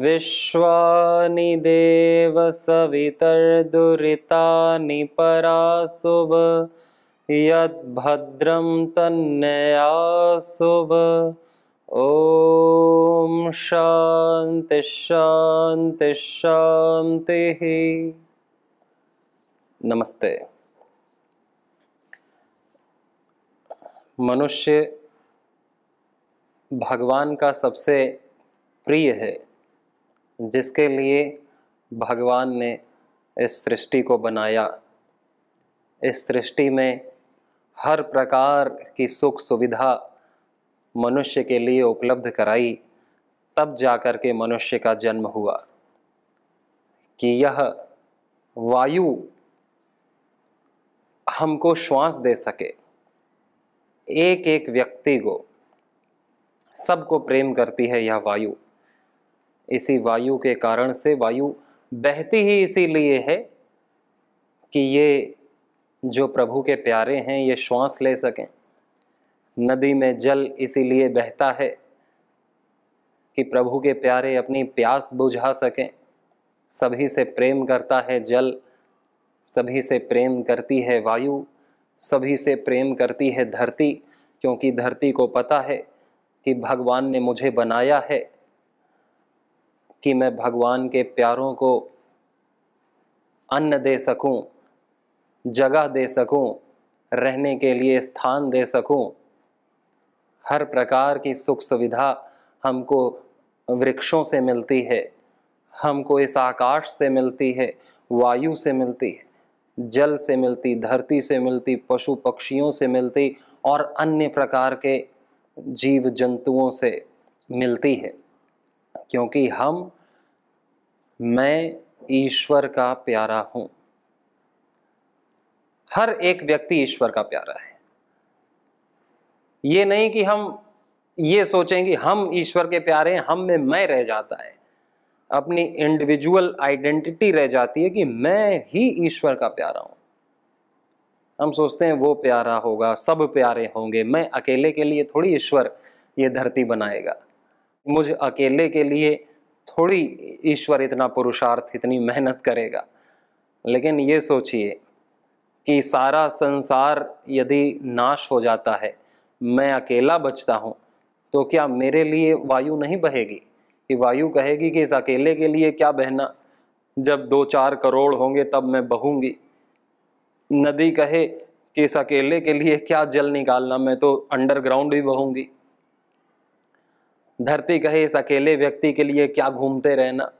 विश्वानिदे सवितर्दुरितानि पराशुभ यद्भद्रं तन्नयाशुभ ॐ शान्ति शान्ति शान्तिः नमस्ते मनुष्य भगवान का सबसे प्रिय है जिसके लिए भगवान ने इस सृष्टि को बनाया इस सृष्टि में हर प्रकार की सुख सुविधा मनुष्य के लिए उपलब्ध कराई तब जाकर के मनुष्य का जन्म हुआ कि यह वायु हमको श्वास दे सके एक एक व्यक्ति को सबको प्रेम करती है यह वायु इसी वायु के कारण से वायु बहती ही इसीलिए है कि ये जो प्रभु के प्यारे हैं ये श्वास ले सकें नदी में जल इसीलिए बहता है कि प्रभु के प्यारे अपनी प्यास बुझा सकें सभी से प्रेम करता है जल सभी से प्रेम करती है वायु सभी से प्रेम करती है धरती क्योंकि धरती को पता है कि भगवान ने मुझे बनाया है कि मैं भगवान के प्यारों को अन्न दे सकूं, जगह दे सकूं, रहने के लिए स्थान दे सकूं, हर प्रकार की सुख सुविधा हमको वृक्षों से मिलती है हमको इस आकाश से मिलती है वायु से मिलती है जल से मिलती धरती से मिलती पशु पक्षियों से मिलती और अन्य प्रकार के जीव जंतुओं से मिलती है क्योंकि हम मैं ईश्वर का प्यारा हूं हर एक व्यक्ति ईश्वर का प्यारा है ये नहीं कि हम ये सोचें कि हम ईश्वर के प्यारे हैं हम में मैं रह जाता है अपनी इंडिविजुअल आइडेंटिटी रह जाती है कि मैं ही ईश्वर का प्यारा हूं हम सोचते हैं वो प्यारा होगा सब प्यारे होंगे मैं अकेले के लिए थोड़ी ईश्वर ये धरती बनाएगा मुझ अकेले के लिए थोड़ी ईश्वर इतना पुरुषार्थ इतनी मेहनत करेगा लेकिन ये सोचिए कि सारा संसार यदि नाश हो जाता है मैं अकेला बचता हूँ तो क्या मेरे लिए वायु नहीं बहेगी कि वायु कहेगी कि इस अकेले के लिए क्या बहना जब दो चार करोड़ होंगे तब मैं बहूंगी नदी कहे कि इस अकेले के लिए क्या जल निकालना मैं तो अंडरग्राउंड भी बहूंगी धरती कहे इस अकेले व्यक्ति के लिए क्या घूमते रहना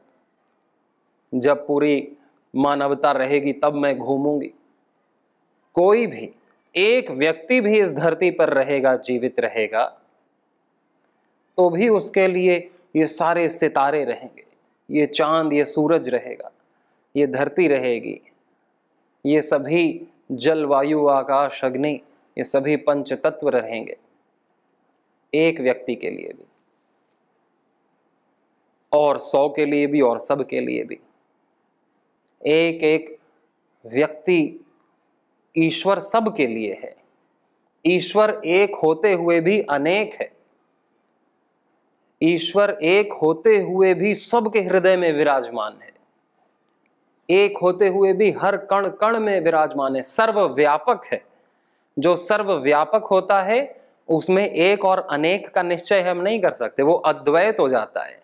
जब पूरी मानवता रहेगी तब मैं घूमूंगी कोई भी एक व्यक्ति भी इस धरती पर रहेगा जीवित रहेगा तो भी उसके लिए ये सारे सितारे रहेंगे ये चांद ये सूरज रहेगा ये धरती रहेगी ये सभी जल वायु आकाश अग्नि ये सभी पंच तत्व रहेंगे एक व्यक्ति के लिए भी और सौ के लिए भी और सब के लिए भी एक एक व्यक्ति ईश्वर सब के लिए है ईश्वर एक होते हुए भी अनेक है ईश्वर एक होते हुए भी सबके हृदय में विराजमान है एक होते हुए भी हर कण कण में विराजमान है सर्वव्यापक है जो सर्वव्यापक होता है उसमें एक और अनेक का निश्चय हम नहीं कर सकते वो अद्वैत हो जाता है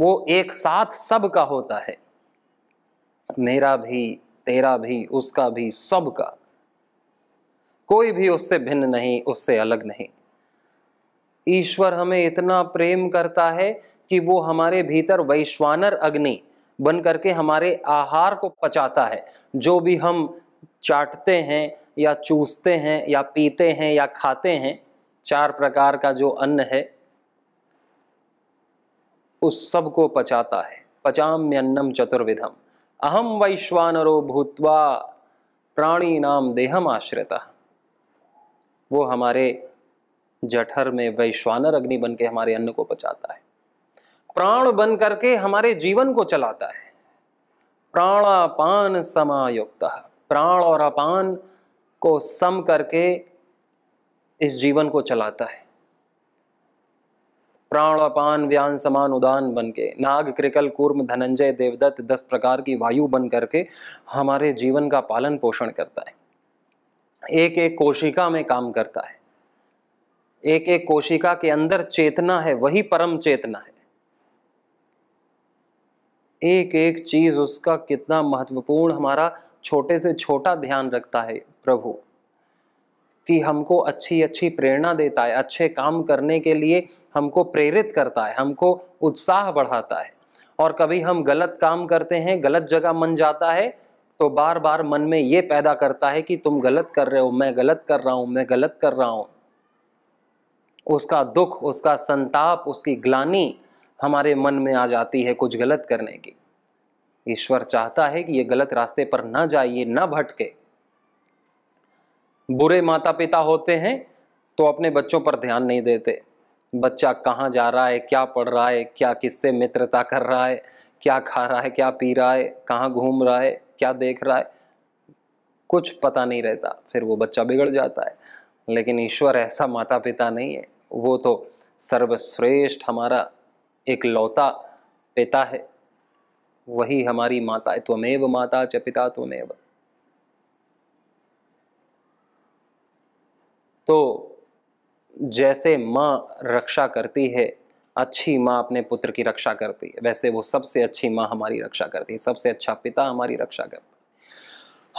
वो एक साथ सब का होता है मेरा भी तेरा भी उसका भी सब का कोई भी उससे भिन्न नहीं उससे अलग नहीं ईश्वर हमें इतना प्रेम करता है कि वो हमारे भीतर वैश्वानर अग्नि बन करके हमारे आहार को पचाता है जो भी हम चाटते हैं या चूसते हैं या पीते हैं या खाते हैं चार प्रकार का जो अन्न है उस सब को पचाता है पचाम्यन्नम चतुर्विधम अहम वैश्वानरो भूतवा प्राणी नाम देहम आश्रिता वो हमारे जठर में वैश्वानर अग्नि बन के हमारे अन्न को पचाता है प्राण बन करके हमारे जीवन को चलाता है प्राणापान समायुक्त प्राण और अपान को सम करके इस जीवन को चलाता है प्राण अपान व्यान समान उदान बन के नाग क्रिकल कूर्म धनंजय देवदत्त दस प्रकार की वायु बन करके हमारे जीवन का पालन पोषण करता है एक एक कोशिका में काम करता है एक एक कोशिका के अंदर चेतना है वही परम चेतना है एक एक चीज उसका कितना महत्वपूर्ण हमारा छोटे से छोटा ध्यान रखता है प्रभु कि हमको अच्छी अच्छी प्रेरणा देता है अच्छे काम करने के लिए हमको प्रेरित करता है हमको उत्साह बढ़ाता है और कभी हम गलत काम करते हैं गलत जगह मन जाता है तो बार बार मन में ये पैदा करता है कि तुम गलत कर रहे हो मैं गलत कर रहा हूँ मैं गलत कर रहा हूँ उसका दुख उसका संताप उसकी ग्लानी हमारे मन में आ जाती है कुछ गलत करने की ईश्वर चाहता है कि ये गलत रास्ते पर ना जाइए ना भटके बुरे माता पिता होते हैं तो अपने बच्चों पर ध्यान नहीं देते बच्चा कहाँ जा रहा है क्या पढ़ रहा है क्या किससे मित्रता कर रहा है क्या खा रहा है क्या पी रहा है कहाँ घूम रहा है क्या देख रहा है कुछ पता नहीं रहता फिर वो बच्चा बिगड़ जाता है लेकिन ईश्वर ऐसा माता पिता नहीं है वो तो सर्वश्रेष्ठ हमारा एक लौता पिता है वही हमारी माता है त्वमेव माता च पिता त्वमेव तो जैसे माँ रक्षा करती है अच्छी माँ अपने पुत्र की रक्षा करती है वैसे वो सबसे अच्छी माँ हमारी रक्षा करती है सबसे अच्छा पिता हमारी रक्षा करता है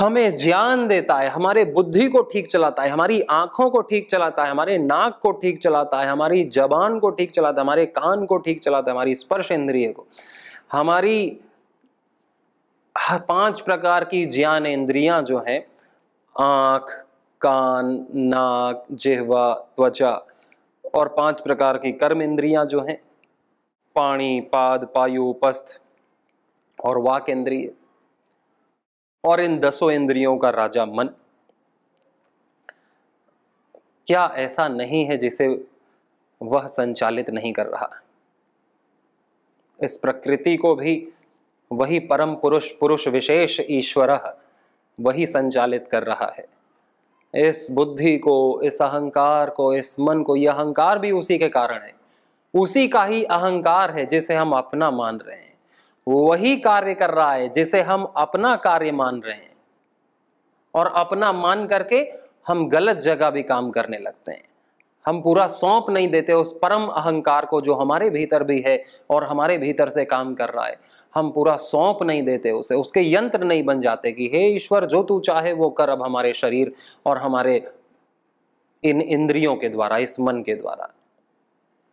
हमें ज्ञान देता है हमारे बुद्धि को ठीक चलाता है हमारी आंखों को ठीक चलाता है हमारे नाक को ठीक चलाता है हमारी जबान को ठीक चलाता है हमारे कान को ठीक चलाता है हमारी स्पर्श इंद्रिय को हमारी पांच प्रकार की ज्ञान इंद्रियां जो हैं आंख कान नाक जेहवा त्वचा और पांच प्रकार की कर्म इंद्रियां जो हैं पाणी पाद पायु पस्थ और वाक इंद्रिय और इन दसों इंद्रियों का राजा मन क्या ऐसा नहीं है जिसे वह संचालित नहीं कर रहा इस प्रकृति को भी वही परम पुरुष पुरुष विशेष ईश्वर वही संचालित कर रहा है इस बुद्धि को इस अहंकार को इस मन को यह अहंकार भी उसी के कारण है उसी का ही अहंकार है जिसे हम अपना मान रहे हैं वही कार्य कर रहा है जिसे हम अपना कार्य मान रहे हैं और अपना मान करके हम गलत जगह भी काम करने लगते हैं हम पूरा सौंप नहीं देते उस परम अहंकार को जो हमारे भीतर भी है और हमारे भीतर से काम कर रहा है हम पूरा सौंप नहीं देते उसे उसके यंत्र नहीं बन जाते कि हे ईश्वर जो तू चाहे वो कर अब हमारे शरीर और हमारे इन इंद्रियों के द्वारा इस मन के द्वारा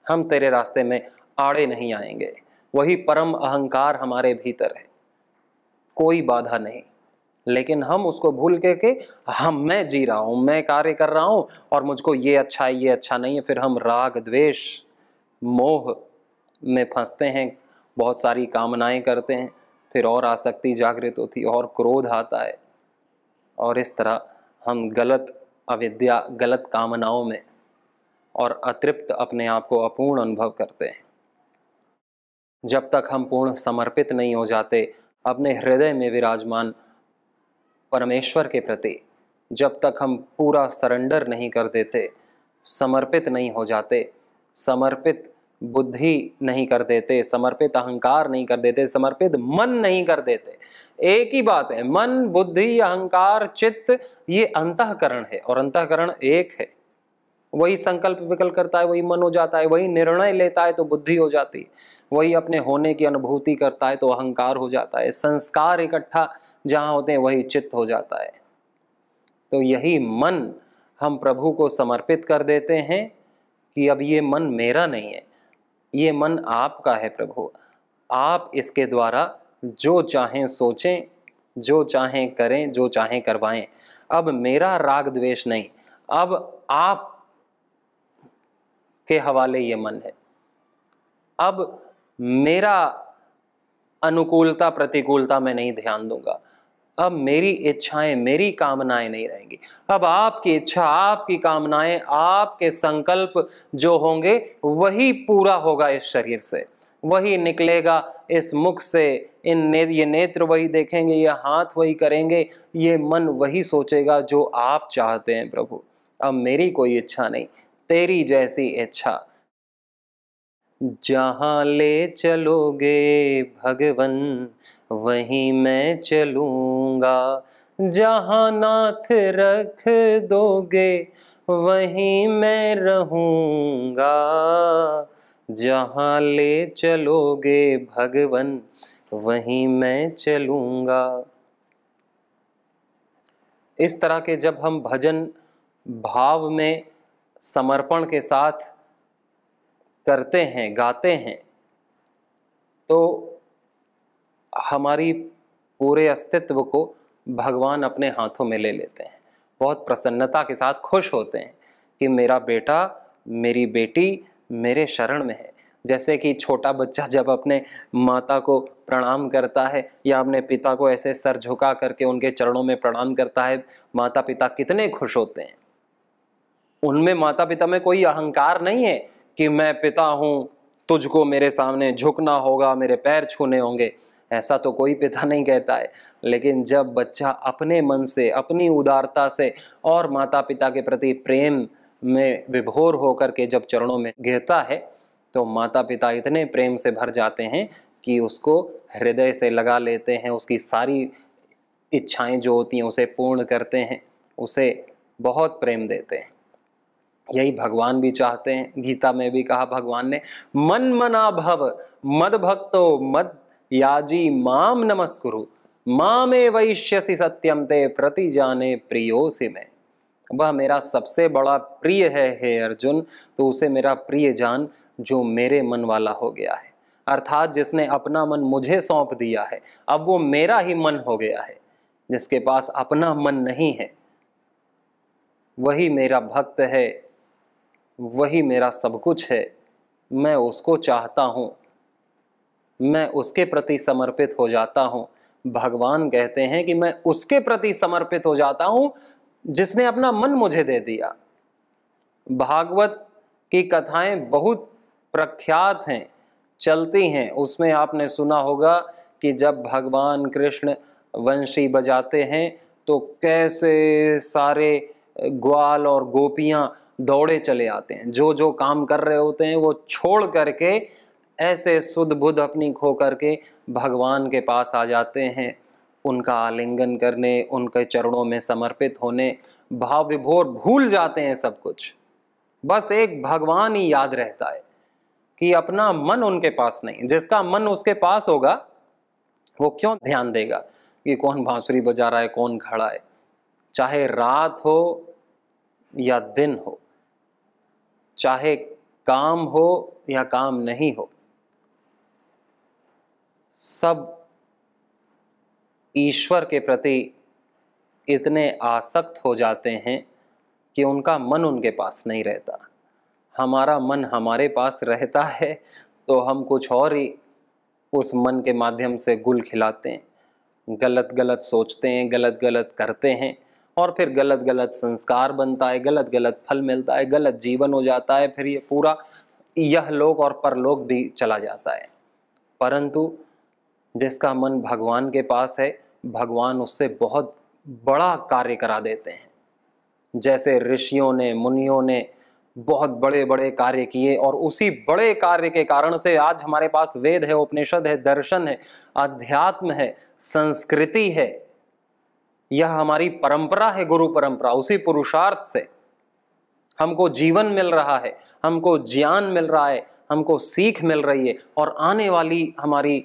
हम तेरे रास्ते में आड़े नहीं आएंगे वही परम अहंकार हमारे भीतर है कोई बाधा नहीं लेकिन हम उसको भूल के के हम मैं जी रहा हूँ मैं कार्य कर रहा हूँ और मुझको ये अच्छा है ये अच्छा नहीं है फिर हम राग द्वेष मोह में फंसते हैं बहुत सारी कामनाएं करते हैं फिर और आसक्ति जागृत होती और क्रोध आता है और इस तरह हम गलत अविद्या गलत कामनाओं में और अतृप्त अपने आप को अपूर्ण अनुभव करते हैं जब तक हम पूर्ण समर्पित नहीं हो जाते अपने हृदय में विराजमान परमेश्वर के प्रति जब तक हम पूरा सरेंडर नहीं कर देते समर्पित नहीं हो जाते समर्पित बुद्धि नहीं कर देते समर्पित अहंकार नहीं कर देते समर्पित मन नहीं कर देते एक ही बात है मन बुद्धि अहंकार चित्त ये अंतकरण है और अंतकरण एक है वही संकल्प विकल्प करता है वही मन हो जाता है वही निर्णय लेता है तो बुद्धि हो जाती है वही अपने होने की अनुभूति करता है तो अहंकार हो जाता है संस्कार इकट्ठा जहाँ होते हैं वही चित्त हो जाता है तो यही मन हम प्रभु को समर्पित कर देते हैं कि अब ये मन मेरा नहीं है ये मन आपका है प्रभु आप इसके द्वारा जो चाहें सोचें जो चाहें करें जो चाहें करवाएं अब मेरा राग द्वेष नहीं अब आप के हवाले ये मन है अब मेरा अनुकूलता प्रतिकूलता में नहीं ध्यान दूंगा अब मेरी इच्छाएं मेरी कामनाएं नहीं रहेंगी अब आपकी इच्छा आपकी कामनाएं आपके संकल्प जो होंगे वही पूरा होगा इस शरीर से वही निकलेगा इस मुख से इन ने ये नेत्र वही देखेंगे ये हाथ वही करेंगे ये मन वही सोचेगा जो आप चाहते हैं प्रभु अब मेरी कोई इच्छा नहीं तेरी जैसी इच्छा जहाँ ले चलोगे भगवन वहीं मैं चलूंगा जहाँ नाथ रख दोगे वहीं मैं रहूंगा जहाँ ले चलोगे भगवन वहीं मैं चलूंगा इस तरह के जब हम भजन भाव में समर्पण के साथ करते हैं गाते हैं तो हमारी पूरे अस्तित्व को भगवान अपने हाथों में ले लेते हैं बहुत प्रसन्नता के साथ खुश होते हैं कि मेरा बेटा मेरी बेटी मेरे शरण में है जैसे कि छोटा बच्चा जब अपने माता को प्रणाम करता है या अपने पिता को ऐसे सर झुका करके उनके चरणों में प्रणाम करता है माता पिता कितने खुश होते हैं उनमें माता पिता में कोई अहंकार नहीं है कि मैं पिता हूँ तुझको मेरे सामने झुकना होगा मेरे पैर छूने होंगे ऐसा तो कोई पिता नहीं कहता है लेकिन जब बच्चा अपने मन से अपनी उदारता से और माता पिता के प्रति प्रेम में विभोर होकर के जब चरणों में गिरता है तो माता पिता इतने प्रेम से भर जाते हैं कि उसको हृदय से लगा लेते हैं उसकी सारी इच्छाएं जो होती हैं उसे पूर्ण करते हैं उसे बहुत प्रेम देते हैं यही भगवान भी चाहते हैं गीता में भी कहा भगवान ने मन मना भव मद भक्तो मद याजी माम नमस्कुरु मामे वैश्यसी सत्यम ते प्रति जाने से मैं वह मेरा सबसे बड़ा प्रिय है हे अर्जुन तो उसे मेरा प्रिय जान जो मेरे मन वाला हो गया है अर्थात जिसने अपना मन मुझे सौंप दिया है अब वो मेरा ही मन हो गया है जिसके पास अपना मन नहीं है वही मेरा भक्त है वही मेरा सब कुछ है मैं उसको चाहता हूँ मैं उसके प्रति समर्पित हो जाता हूँ भगवान कहते हैं कि मैं उसके प्रति समर्पित हो जाता हूँ जिसने अपना मन मुझे दे दिया भागवत की कथाएं बहुत प्रख्यात हैं चलती हैं उसमें आपने सुना होगा कि जब भगवान कृष्ण वंशी बजाते हैं तो कैसे सारे ग्वाल और गोपियाँ दौड़े चले आते हैं जो जो काम कर रहे होते हैं वो छोड़ करके ऐसे शुद्ध बुद्ध अपनी खो करके भगवान के पास आ जाते हैं उनका आलिंगन करने उनके चरणों में समर्पित होने भाव विभोर भूल जाते हैं सब कुछ बस एक भगवान ही याद रहता है कि अपना मन उनके पास नहीं जिसका मन उसके पास होगा वो क्यों ध्यान देगा कि कौन बांसुरी बजा रहा है कौन खड़ा है चाहे रात हो या दिन हो चाहे काम हो या काम नहीं हो सब ईश्वर के प्रति इतने आसक्त हो जाते हैं कि उनका मन उनके पास नहीं रहता हमारा मन हमारे पास रहता है तो हम कुछ और ही उस मन के माध्यम से गुल खिलाते हैं गलत गलत सोचते हैं गलत गलत करते हैं और फिर गलत गलत संस्कार बनता है गलत गलत फल मिलता है गलत जीवन हो जाता है फिर ये पूरा यह लोक और परलोक भी चला जाता है परंतु जिसका मन भगवान के पास है भगवान उससे बहुत बड़ा कार्य करा देते हैं जैसे ऋषियों ने मुनियों ने बहुत बड़े बड़े कार्य किए और उसी बड़े कार्य के कारण से आज हमारे पास वेद है उपनिषद है दर्शन है अध्यात्म है संस्कृति है यह हमारी परंपरा है गुरु परंपरा उसी पुरुषार्थ से हमको जीवन मिल रहा है हमको ज्ञान मिल रहा है हमको सीख मिल रही है और आने वाली हमारी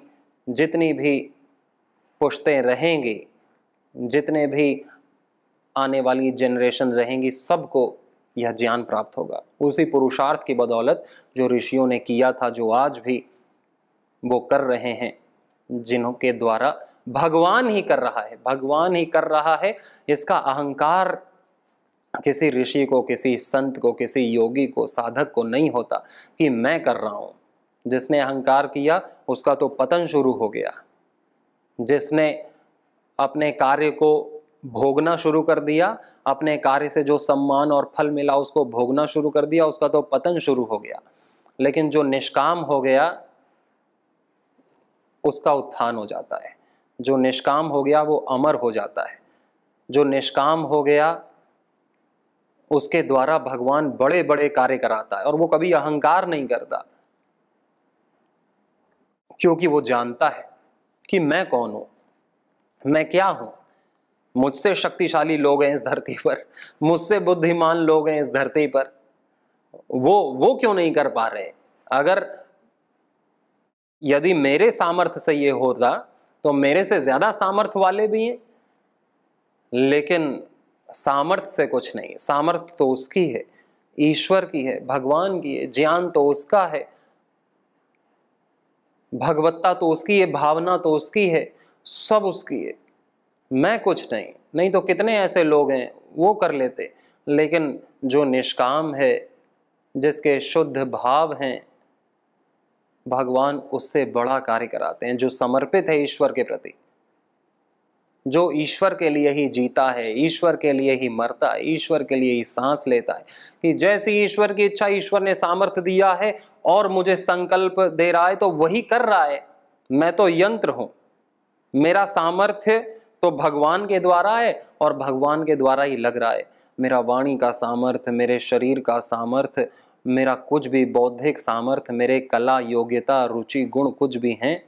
जितनी भी पुश्तें रहेंगी जितने भी आने वाली जनरेशन रहेंगी सबको यह ज्ञान प्राप्त होगा उसी पुरुषार्थ की बदौलत जो ऋषियों ने किया था जो आज भी वो कर रहे हैं जिनके द्वारा भगवान ही कर रहा है भगवान ही कर रहा है इसका अहंकार किसी ऋषि को किसी संत को किसी योगी को साधक को नहीं होता कि मैं कर रहा हूं जिसने अहंकार किया उसका तो पतन शुरू हो गया जिसने अपने कार्य को भोगना शुरू कर दिया अपने कार्य से जो सम्मान और फल मिला उसको भोगना शुरू कर दिया उसका तो पतन शुरू हो गया लेकिन जो निष्काम हो गया उसका उत्थान हो जाता है जो निष्काम हो गया वो अमर हो जाता है जो निष्काम हो गया उसके द्वारा भगवान बड़े बड़े कार्य कराता है और वो कभी अहंकार नहीं करता क्योंकि वो जानता है कि मैं कौन हूं मैं क्या हूं मुझसे शक्तिशाली लोग हैं इस धरती पर मुझसे बुद्धिमान लोग हैं इस धरती पर वो वो क्यों नहीं कर पा रहे अगर यदि मेरे सामर्थ्य से ये होता तो मेरे से ज़्यादा सामर्थ्य वाले भी हैं लेकिन सामर्थ्य से कुछ नहीं सामर्थ्य तो उसकी है ईश्वर की है भगवान की है ज्ञान तो उसका है भगवत्ता तो उसकी है भावना तो उसकी है सब उसकी है मैं कुछ नहीं नहीं तो कितने ऐसे लोग हैं वो कर लेते लेकिन जो निष्काम है जिसके शुद्ध भाव हैं भगवान उससे बड़ा कार्य कराते हैं जो समर्पित है ईश्वर के प्रति जो ईश्वर के लिए ही जीता है ईश्वर के लिए ही मरता है ईश्वर के लिए ही सांस लेता है कि जैसी ईश्वर की इच्छा ईश्वर ने सामर्थ्य दिया है और मुझे संकल्प दे रहा है तो वही कर रहा है मैं तो यंत्र हूँ मेरा सामर्थ्य तो भगवान के द्वारा है और भगवान के द्वारा ही लग रहा है मेरा वाणी का सामर्थ्य मेरे शरीर का सामर्थ्य मेरा कुछ भी बौद्धिक सामर्थ्य मेरे कला योग्यता रुचि गुण कुछ भी हैं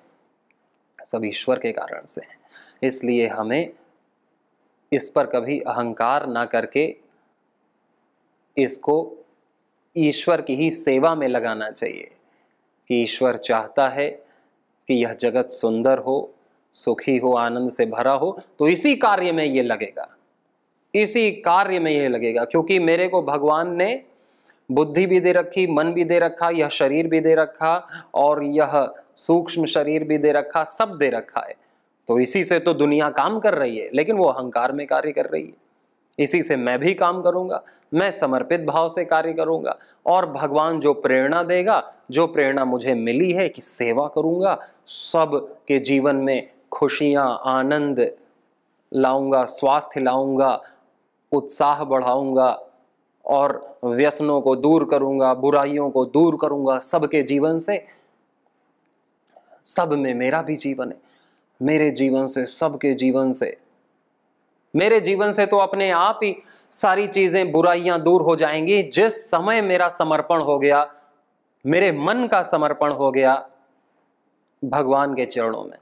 सब ईश्वर के कारण से हैं इसलिए हमें इस पर कभी अहंकार ना करके इसको ईश्वर की ही सेवा में लगाना चाहिए कि ईश्वर चाहता है कि यह जगत सुंदर हो सुखी हो आनंद से भरा हो तो इसी कार्य में ये लगेगा इसी कार्य में ये लगेगा क्योंकि मेरे को भगवान ने बुद्धि भी दे रखी मन भी दे रखा यह शरीर भी दे रखा और यह सूक्ष्म शरीर भी दे रखा सब दे रखा है तो इसी से तो दुनिया काम कर रही है लेकिन वो अहंकार में कार्य कर रही है इसी से मैं भी काम करूंगा मैं समर्पित भाव से कार्य करूंगा और भगवान जो प्रेरणा देगा जो प्रेरणा मुझे मिली है कि सेवा करूंगा सब के जीवन में खुशियां आनंद लाऊंगा स्वास्थ्य लाऊंगा उत्साह बढ़ाऊंगा और व्यसनों को दूर करूंगा बुराइयों को दूर करूंगा सबके जीवन से सब में मेरा भी जीवन है मेरे जीवन से सबके जीवन से मेरे जीवन से तो अपने आप ही सारी चीजें बुराइयां दूर हो जाएंगी जिस समय मेरा समर्पण हो गया मेरे मन का समर्पण हो गया भगवान के चरणों में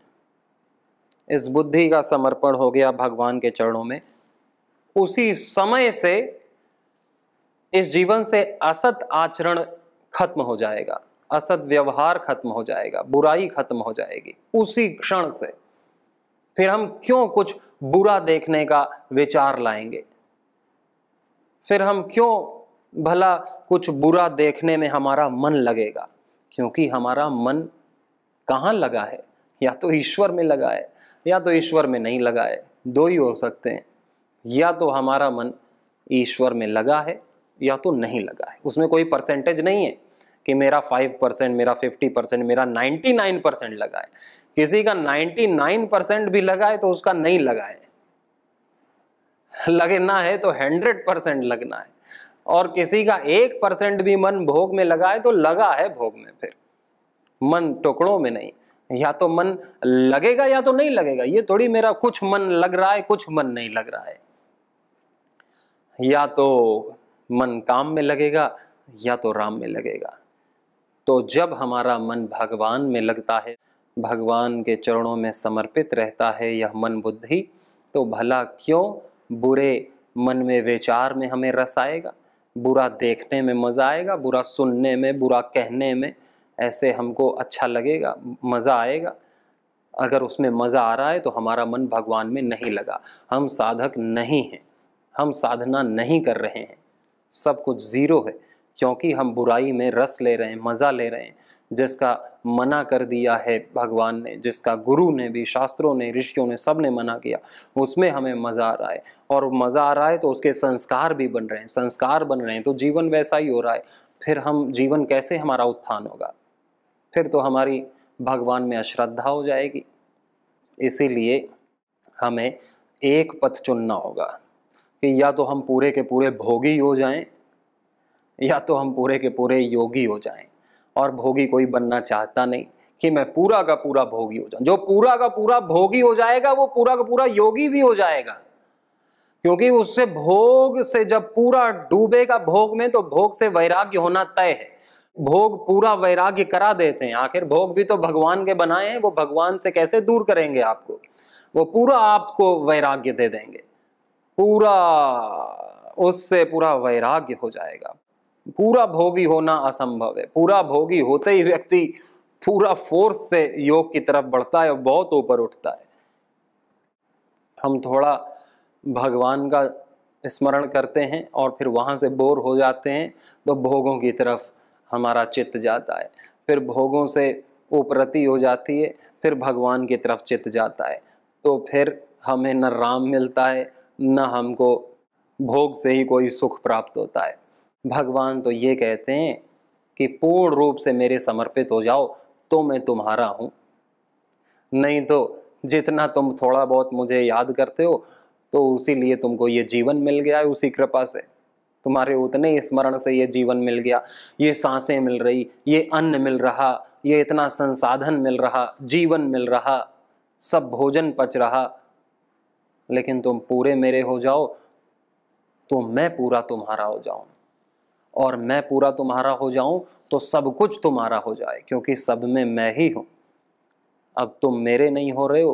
इस बुद्धि का समर्पण हो गया भगवान के चरणों में उसी समय से इस जीवन से असत आचरण खत्म हो जाएगा असत व्यवहार खत्म हो जाएगा बुराई खत्म हो जाएगी उसी क्षण से फिर हम क्यों कुछ बुरा देखने का विचार लाएंगे फिर हम क्यों भला कुछ बुरा देखने में हमारा मन लगेगा क्योंकि हमारा मन कहाँ लगा है या तो ईश्वर में लगा है या तो ईश्वर में नहीं लगा है दो ही हो सकते हैं या तो हमारा मन ईश्वर में लगा है या तो नहीं लगा है उसमें कोई परसेंटेज नहीं है कि मेरा फाइव परसेंट मेरा फिफ्टी परसेंट मेरा नाइन्टी नाइन परसेंट लगा है किसी का नाइन्टी नाइन परसेंट भी लगा है तो उसका नहीं लगा है लगना है तो हंड्रेड परसेंट लगना है और किसी का एक परसेंट भी मन भोग में लगा है तो लगा है भोग में फिर मन टुकड़ों में नहीं या तो मन लगेगा या तो नहीं लगेगा ये थोड़ी मेरा कुछ मन लग रहा है कुछ मन नहीं लग रहा है या तो मन काम में लगेगा या तो राम में लगेगा तो जब हमारा मन भगवान में लगता है भगवान के चरणों में समर्पित रहता है यह मन बुद्धि तो भला क्यों बुरे मन में विचार में हमें रस आएगा बुरा देखने में मज़ा आएगा बुरा सुनने में बुरा कहने में ऐसे हमको अच्छा लगेगा मज़ा आएगा अगर उसमें मज़ा आ रहा है तो हमारा मन भगवान में नहीं लगा हम साधक नहीं हैं हम साधना नहीं कर रहे हैं सब कुछ ज़ीरो है क्योंकि हम बुराई में रस ले रहे हैं मज़ा ले रहे हैं जिसका मना कर दिया है भगवान ने जिसका गुरु ने भी शास्त्रों ने ऋषियों ने सब ने मना किया उसमें हमें मज़ा आ रहा है और मज़ा आ रहा है तो उसके संस्कार भी बन रहे हैं संस्कार बन रहे हैं तो जीवन वैसा ही हो रहा है फिर हम जीवन कैसे हमारा उत्थान होगा फिर तो हमारी भगवान में अश्रद्धा हो जाएगी इसीलिए हमें एक पथ चुनना होगा कि या तो हम पूरे के पूरे भोगी हो जाएं या तो हम पूरे के पूरे योगी हो जाएं और भोगी कोई बनना चाहता नहीं कि मैं पूरा का पूरा भोगी हो जाऊं जो पूरा का पूरा भोगी हो जाएगा वो पूरा का पूरा योगी भी हो जाएगा क्योंकि उससे भोग से जब पूरा डूबेगा भोग में तो भोग से वैराग्य होना तय है भोग पूरा वैराग्य करा देते हैं आखिर भोग भी तो भगवान के बनाए हैं वो भगवान से कैसे दूर करेंगे आपको वो पूरा आपको वैराग्य दे देंगे पूरा उससे पूरा वैराग्य हो जाएगा पूरा भोगी होना असंभव है पूरा भोगी होते ही व्यक्ति पूरा फोर्स से योग की तरफ बढ़ता है और बहुत ऊपर उठता है हम थोड़ा भगवान का स्मरण करते हैं और फिर वहां से बोर हो जाते हैं तो भोगों की तरफ हमारा चित्त जाता है फिर भोगों से उपरति हो जाती है फिर भगवान की तरफ चित्त जाता है तो फिर हमें न राम मिलता है न हमको भोग से ही कोई सुख प्राप्त होता है भगवान तो ये कहते हैं कि पूर्ण रूप से मेरे समर्पित हो जाओ तो मैं तुम्हारा हूँ नहीं तो जितना तुम थोड़ा बहुत मुझे याद करते हो तो उसी लिए तुमको ये जीवन मिल गया है उसी कृपा से तुम्हारे उतने स्मरण से ये जीवन मिल गया ये सांसें मिल रही ये अन्न मिल रहा ये इतना संसाधन मिल रहा जीवन मिल रहा सब भोजन पच रहा लेकिन तुम पूरे मेरे हो जाओ तो मैं पूरा तुम्हारा हो जाऊं और मैं पूरा तुम्हारा हो जाऊं तो सब कुछ तुम्हारा हो जाए क्योंकि सब में मैं ही हूं अब तुम मेरे नहीं हो रहे हो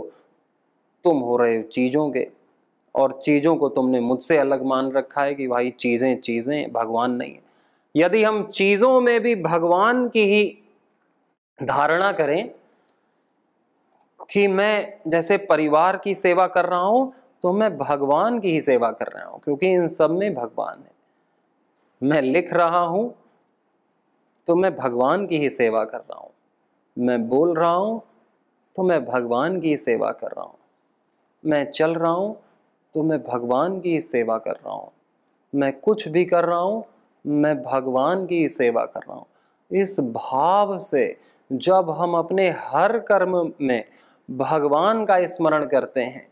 तुम हो रहे हो चीज़ों के और चीज़ों को तुमने मुझसे अलग मान रखा है कि भाई चीज़ें चीज़ें भगवान नहीं है यदि हम चीज़ों में भी भगवान की ही धारणा करें कि मैं जैसे परिवार की सेवा कर रहा हूं तो मैं भगवान की ही सेवा कर रहा हूँ क्योंकि इन सब में भगवान है मैं लिख रहा हूँ तो मैं भगवान की ही सेवा कर रहा हूँ मैं बोल रहा हूँ तो मैं भगवान की ही सेवा कर रहा हूँ मैं चल रहा हूँ तो मैं भगवान की ही सेवा कर रहा हूँ मैं कुछ भी कर रहा हूँ मैं भगवान की ही सेवा कर रहा हूँ इस भाव से जब हम अपने हर कर्म में भगवान का स्मरण करते हैं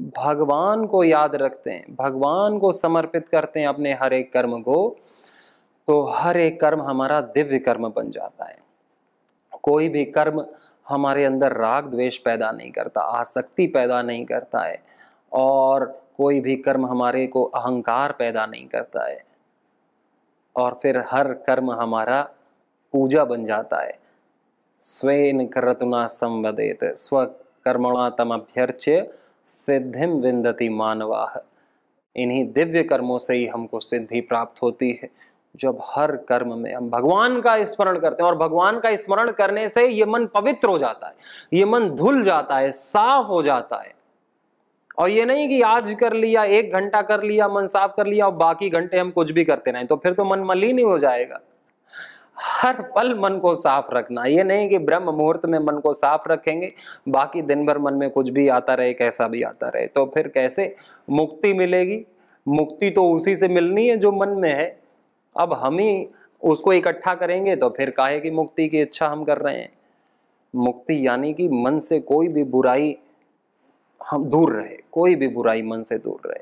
भगवान को याद रखते हैं भगवान को समर्पित करते हैं अपने हर एक कर्म को तो हर एक कर्म हमारा दिव्य कर्म बन जाता है कोई भी कर्म हमारे अंदर राग द्वेष पैदा नहीं करता आसक्ति पैदा नहीं करता है और कोई भी कर्म हमारे को अहंकार पैदा नहीं करता है और फिर हर कर्म हमारा पूजा बन जाता है स्वेन करतुना संवदेत स्वकर्मणा तम अभ्यर्च्य सिद्धिम विंदती मानवाह इन्हीं दिव्य कर्मों से ही हमको सिद्धि प्राप्त होती है जब हर कर्म में हम भगवान का स्मरण करते हैं और भगवान का स्मरण करने से ये मन पवित्र हो जाता है ये मन धुल जाता है साफ हो जाता है और ये नहीं कि आज कर लिया एक घंटा कर लिया मन साफ कर लिया और बाकी घंटे हम कुछ भी करते रहें तो फिर तो मन मलिन ही हो जाएगा हर पल मन को साफ रखना ये नहीं कि ब्रह्म मुहूर्त में मन को साफ रखेंगे बाकी दिन भर मन में कुछ भी आता रहे कैसा भी आता रहे तो फिर कैसे मुक्ति मिलेगी मुक्ति तो उसी से मिलनी है जो मन में है अब हम ही उसको इकट्ठा करेंगे तो फिर काहे की मुक्ति की इच्छा हम कर रहे हैं मुक्ति यानी कि मन से कोई भी बुराई हम दूर रहे कोई भी बुराई मन से दूर रहे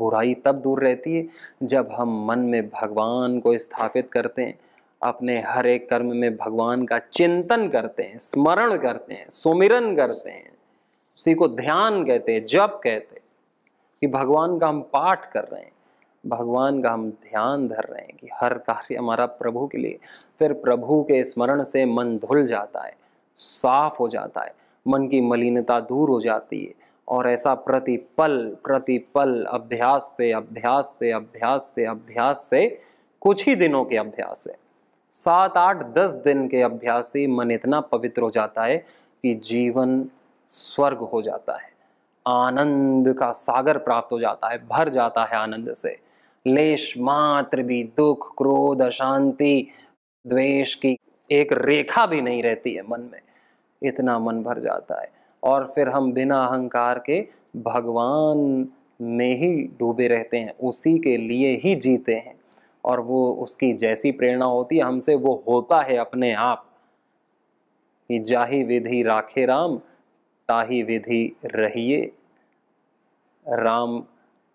बुराई तब दूर रहती है जब हम मन में भगवान को स्थापित करते हैं अपने हर एक कर्म में भगवान का चिंतन करते हैं स्मरण करते हैं सुमिरन करते हैं उसी को ध्यान कहते हैं जप कहते हैं कि भगवान का हम पाठ कर रहे हैं भगवान का हम ध्यान धर रहे हैं कि हर कार्य हमारा प्रभु के लिए फिर प्रभु के स्मरण से मन धुल जाता है साफ हो जाता है मन की मलिनता दूर हो जाती है और ऐसा प्रतिपल प्रतिपल अभ्यास से अभ्यास से अभ्यास से अभ्यास से कुछ ही दिनों के अभ्यास है सात आठ दस दिन के अभ्यास से मन इतना पवित्र हो जाता है कि जीवन स्वर्ग हो जाता है आनंद का सागर प्राप्त हो जाता है भर जाता है आनंद से लेश मात्र भी दुख क्रोध अशांति द्वेष की एक रेखा भी नहीं रहती है मन में इतना मन भर जाता है और फिर हम बिना अहंकार के भगवान में ही डूबे रहते हैं उसी के लिए ही जीते हैं और वो उसकी जैसी प्रेरणा होती है हमसे वो होता है अपने आप कि जाही विधि राखे राम ताही विधि रहिए राम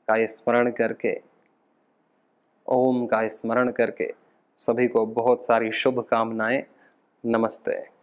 का स्मरण करके ओम का स्मरण करके सभी को बहुत सारी शुभकामनाएं नमस्ते